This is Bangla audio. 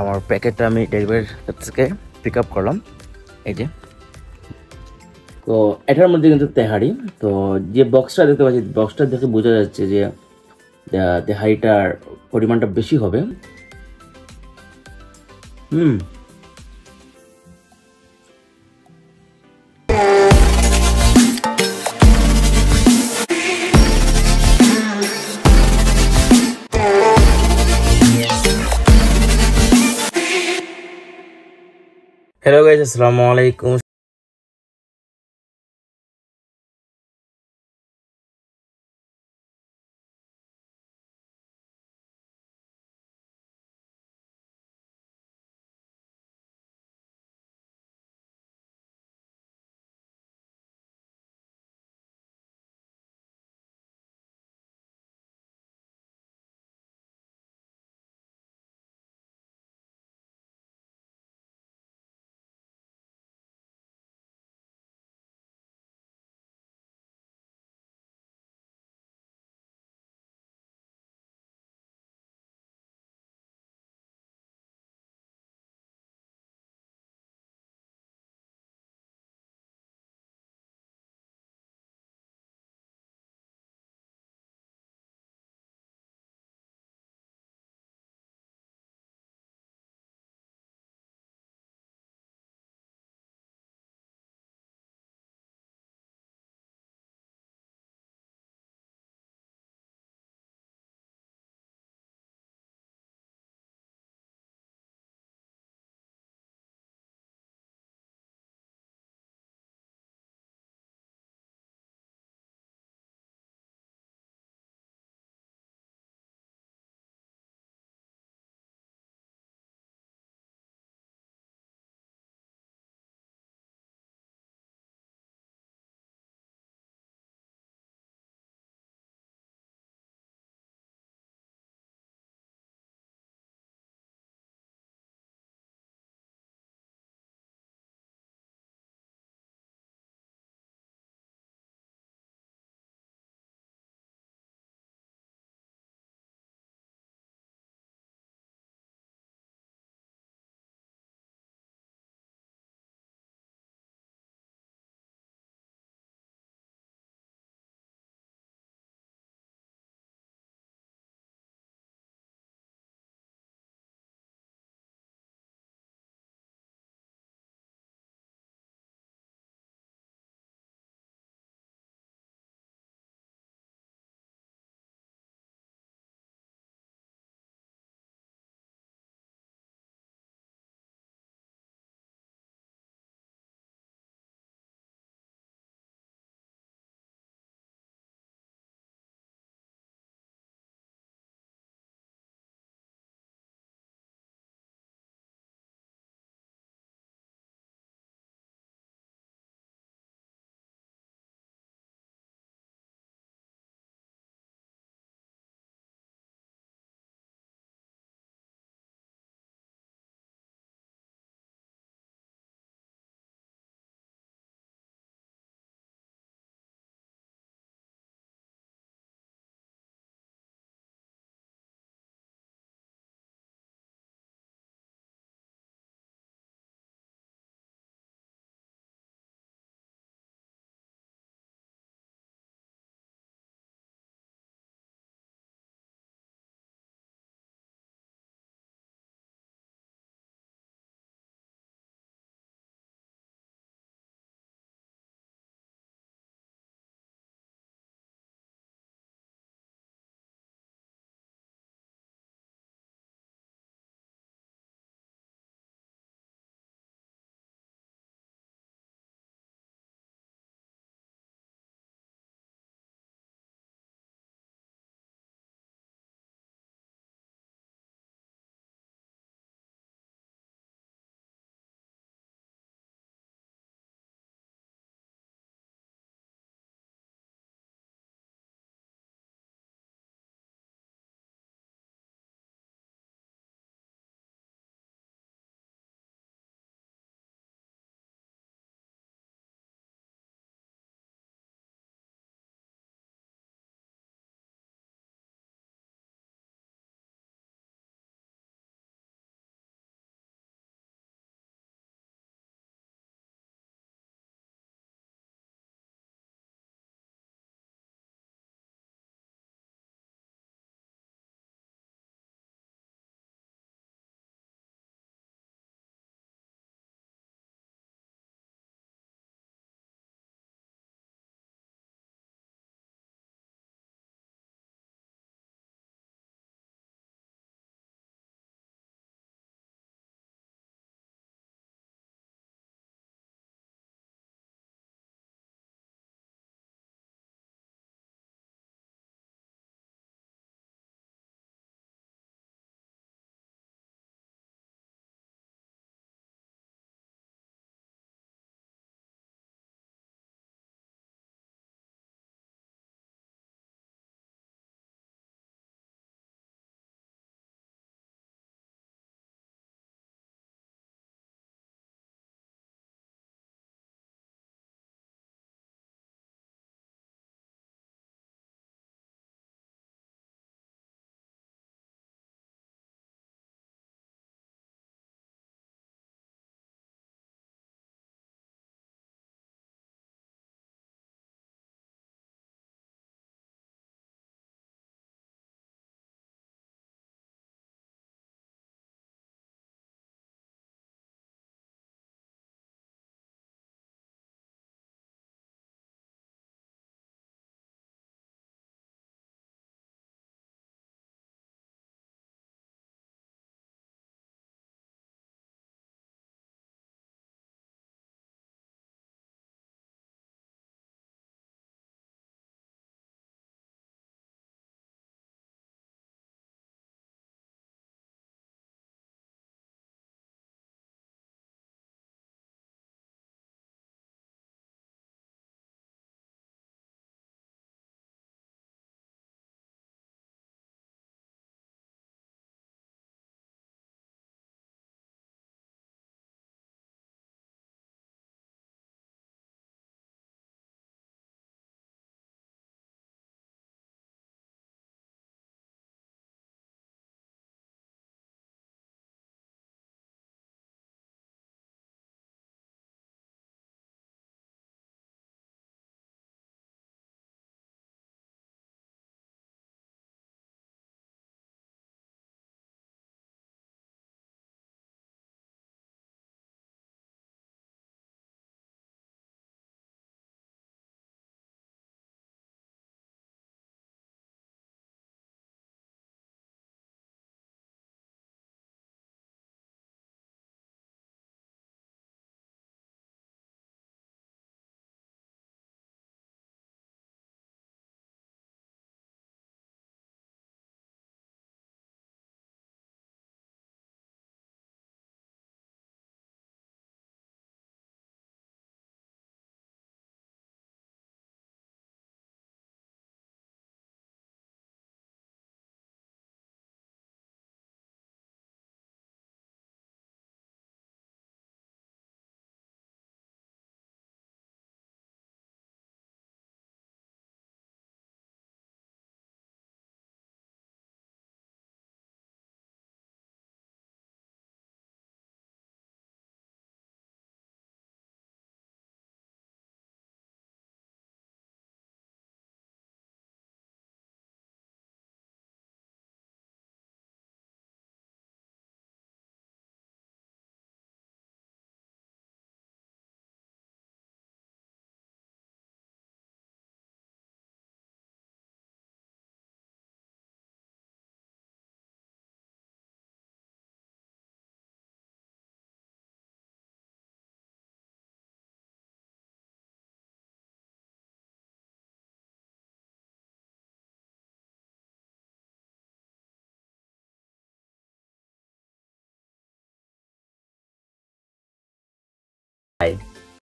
আমার প্যাকেটটা আমি ডেলিভারি থেকে পিক আপ করলাম এই যে তো এটার মধ্যে কিন্তু তেহারি তো যে বক্সটা দেখতে পাচ্ছি বক্সটা দেখে বোঝা যাচ্ছে যে তেহারিটার পরিমাণটা বেশি হবে হুম guys assalamualaikum